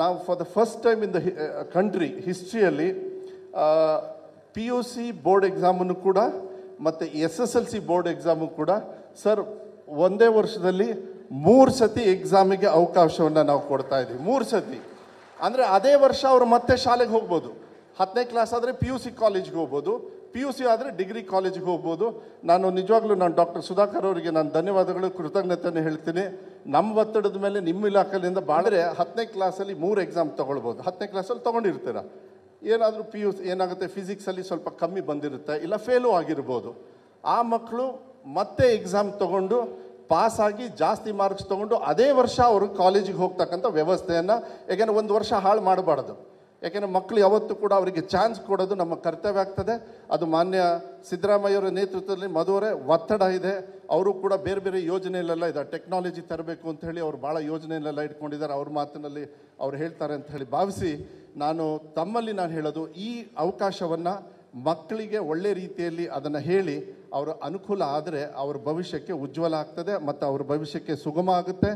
ನಾವು for the first time in the country ಹಿಸ್ಟ್ರಿಯಲ್ಲಿ P U C board ಎಕ್ಸಾಮನ್ನು ಕೂಡ ಮತ್ತು S S L C board exam ಕೂಡ ಸರ್ ಒಂದೇ ವರ್ಷದಲ್ಲಿ ಮೂರು ಸತಿ ಎಕ್ಸಾಮಿಗೆ ಅವಕಾಶವನ್ನು ನಾವು ಕೊಡ್ತಾ ಇದ್ದೀವಿ ಮೂರು ಸತಿ ಅಂದರೆ ಅದೇ ವರ್ಷ ಅವರು ಮತ್ತೆ ಶಾಲೆಗೆ ಹೋಗ್ಬೋದು ಹತ್ತನೇ ಕ್ಲಾಸ್ ಆದರೆ ಪಿ ಯು ಸಿ ಕಾಲೇಜ್ಗೆ ಹೋಗ್ಬೋದು ಪಿ ಯು ಸಿ ಆದರೆ ಡಿಗ್ರಿ ಕಾಲೇಜಿಗೆ ಹೋಗ್ಬೋದು ನಾನು ನಿಜವಾಗ್ಲೂ ನಾನು ಡಾಕ್ಟರ್ ಸುಧಾಕರ್ ಅವರಿಗೆ ನಾನು ಧನ್ಯವಾದಗಳು ಕೃತಜ್ಞತೆಯನ್ನು ಹೇಳ್ತೀನಿ ನಮ್ಮ ಒತ್ತಡದ ಮೇಲೆ ನಿಮ್ಮ ಇಲಾಖೆಯಿಂದ ಬಾಳ್ರೆ ಹತ್ತನೇ ಕ್ಲಾಸಲ್ಲಿ ಮೂರು ಎಕ್ಸಾಮ್ ತೊಗೊಳ್ಬೋದು ಹತ್ತನೇ ಕ್ಲಾಸಲ್ಲಿ ತೊಗೊಂಡಿರ್ತೀರ ಏನಾದರೂ ಪಿ ಯು ಸಿ ಏನಾಗುತ್ತೆ ಫಿಸಿಕ್ಸಲ್ಲಿ ಸ್ವಲ್ಪ ಕಮ್ಮಿ ಬಂದಿರುತ್ತೆ ಇಲ್ಲ ಫೇಲು ಆಗಿರ್ಬೋದು ಆ ಮಕ್ಕಳು ಮತ್ತೆ ಎಕ್ಸಾಮ್ ತೊಗೊಂಡು ಪಾಸಾಗಿ ಜಾಸ್ತಿ ಮಾರ್ಕ್ಸ್ ತೊಗೊಂಡು ಅದೇ ವರ್ಷ ಅವರು ಕಾಲೇಜಿಗೆ ಹೋಗ್ತಕ್ಕಂಥ ವ್ಯವಸ್ಥೆಯನ್ನು ಯಾಕೆಂದರೆ ಒಂದು ವರ್ಷ ಹಾಳು ಮಾಡಬಾರ್ದು ಯಾಕೆಂದರೆ ಮಕ್ಕಳು ಯಾವತ್ತೂ ಕೂಡ ಅವರಿಗೆ ಚಾನ್ಸ್ ಕೊಡೋದು ನಮ್ಮ ಕರ್ತವ್ಯ ಆಗ್ತದೆ ಅದು ಮಾನ್ಯ ಸಿದ್ದರಾಮಯ್ಯವರ ನೇತೃತ್ವದಲ್ಲಿ ಮಧುವರೆ ಒತ್ತಡ ಇದೆ ಅವರು ಕೂಡ ಬೇರೆ ಬೇರೆ ಯೋಜನೆಯಲ್ಲೆಲ್ಲ ಇದೆ ಟೆಕ್ನಾಲಜಿ ತರಬೇಕು ಅಂತ ಹೇಳಿ ಅವರು ಭಾಳ ಯೋಜನೆಯಲ್ಲೆಲ್ಲ ಇಟ್ಕೊಂಡಿದ್ದಾರೆ ಅವ್ರ ಮಾತಿನಲ್ಲಿ ಅವ್ರು ಹೇಳ್ತಾರೆ ಅಂತ ಹೇಳಿ ಭಾವಿಸಿ ನಾನು ತಮ್ಮಲ್ಲಿ ನಾನು ಹೇಳೋದು ಈ ಅವಕಾಶವನ್ನು ಮಕ್ಕಳಿಗೆ ಒಳ್ಳೆ ರೀತಿಯಲ್ಲಿ ಅದನ್ನು ಹೇಳಿ ಅವರ ಅನುಕೂಲ ಆದರೆ ಅವ್ರ ಭವಿಷ್ಯಕ್ಕೆ ಉಜ್ವಲ ಆಗ್ತದೆ ಮತ್ತು ಅವ್ರ ಭವಿಷ್ಯಕ್ಕೆ ಸುಗಮ ಆಗುತ್ತೆ